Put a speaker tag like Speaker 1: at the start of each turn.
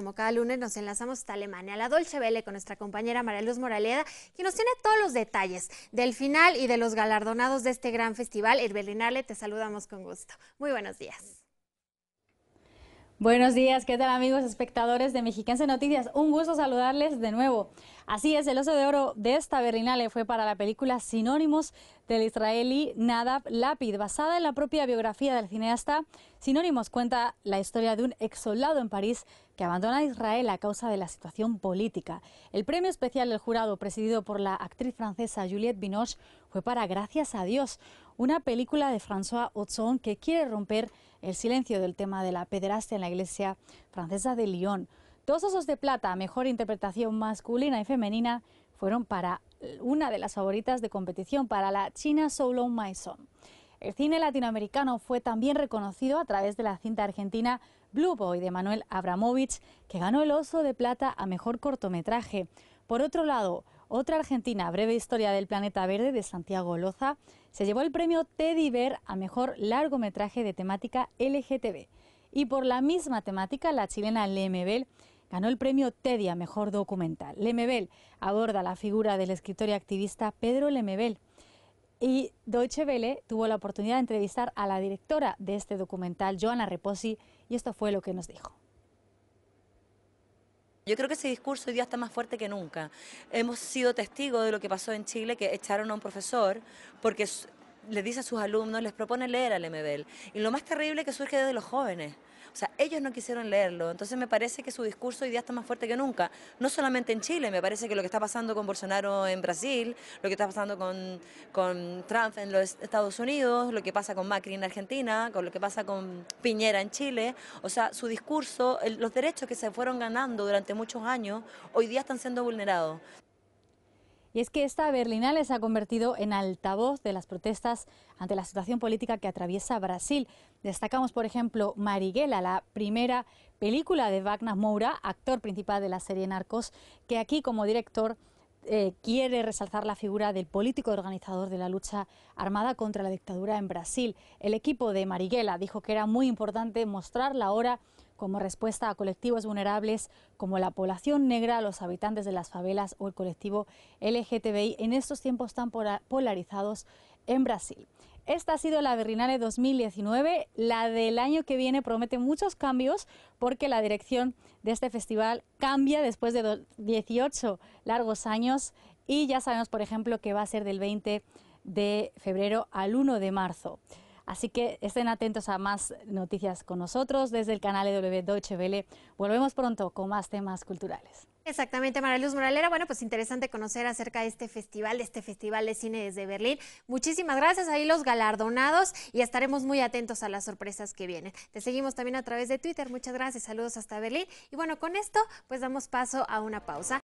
Speaker 1: Como cada lunes nos enlazamos hasta Alemania, la Dolce Vele con nuestra compañera María Luz Moraleda, quien nos tiene todos los detalles del final y de los galardonados de este gran festival. El te saludamos con gusto. Muy buenos días.
Speaker 2: Buenos días, ¿qué tal amigos espectadores de Mexicanse Noticias? Un gusto saludarles de nuevo. Así es, el oso de oro de esta Berlinale fue para la película Sinónimos del israelí Nadab Lapid, basada en la propia biografía del cineasta. Sinónimos cuenta la historia de un ex soldado en París que abandona Israel a causa de la situación política. El premio especial del jurado, presidido por la actriz francesa Juliette Binoche, fue para Gracias a Dios, una película de François Ozon que quiere romper el silencio del tema de la pederastia en la iglesia francesa de Lyon. Dos osos de plata, mejor interpretación masculina y femenina, fueron para una de las favoritas de competición para la China My Son. El cine latinoamericano fue también reconocido a través de la cinta argentina Blue Boy de Manuel Abramovich, que ganó el Oso de Plata a mejor cortometraje. Por otro lado, otra argentina, Breve Historia del Planeta Verde de Santiago Loza, se llevó el premio Teddy Bear a mejor largometraje de temática LGTB. Y por la misma temática, la chilena Lemebel ganó el premio Tedia Mejor Documental. Lemebel aborda la figura del escritor y activista Pedro Lemebel. Y Deutsche Welle tuvo la oportunidad de entrevistar a la directora de este documental, Joana Reposi, y esto fue lo que nos dijo.
Speaker 3: Yo creo que ese discurso hoy día está más fuerte que nunca. Hemos sido testigos de lo que pasó en Chile, que echaron a un profesor porque le dice a sus alumnos, les propone leer al MBL. Y lo más terrible que surge desde los jóvenes. O sea, ellos no quisieron leerlo. Entonces me parece que su discurso hoy día está más fuerte que nunca. No solamente en Chile, me parece que lo que está pasando con Bolsonaro en Brasil, lo que está pasando con, con Trump en los Estados Unidos, lo que pasa con Macri en Argentina, con lo que pasa con Piñera en Chile. O sea, su discurso, los derechos que se fueron ganando durante muchos años, hoy día están siendo vulnerados.
Speaker 2: Y es que esta Berlinale se ha convertido en altavoz de las protestas ante la situación política que atraviesa Brasil. Destacamos, por ejemplo, Mariguela la primera película de Wagner Moura, actor principal de la serie Narcos, que aquí como director eh, quiere resaltar la figura del político organizador de la lucha armada contra la dictadura en Brasil. El equipo de Mariguela dijo que era muy importante mostrar la hora como respuesta a colectivos vulnerables como la población negra, los habitantes de las favelas o el colectivo LGTBI en estos tiempos tan polarizados en Brasil. Esta ha sido la de 2019. La del año que viene promete muchos cambios porque la dirección de este festival cambia después de 18 largos años y ya sabemos, por ejemplo, que va a ser del 20 de febrero al 1 de marzo. Así que estén atentos a más noticias con nosotros desde el canal EW Deutsche Volvemos pronto con más temas culturales.
Speaker 1: Exactamente, Maraluz Moralera. Bueno, pues interesante conocer acerca de este festival, de este festival de cine desde Berlín. Muchísimas gracias ahí los galardonados y estaremos muy atentos a las sorpresas que vienen. Te seguimos también a través de Twitter. Muchas gracias. Saludos hasta Berlín. Y bueno, con esto pues damos paso a una pausa.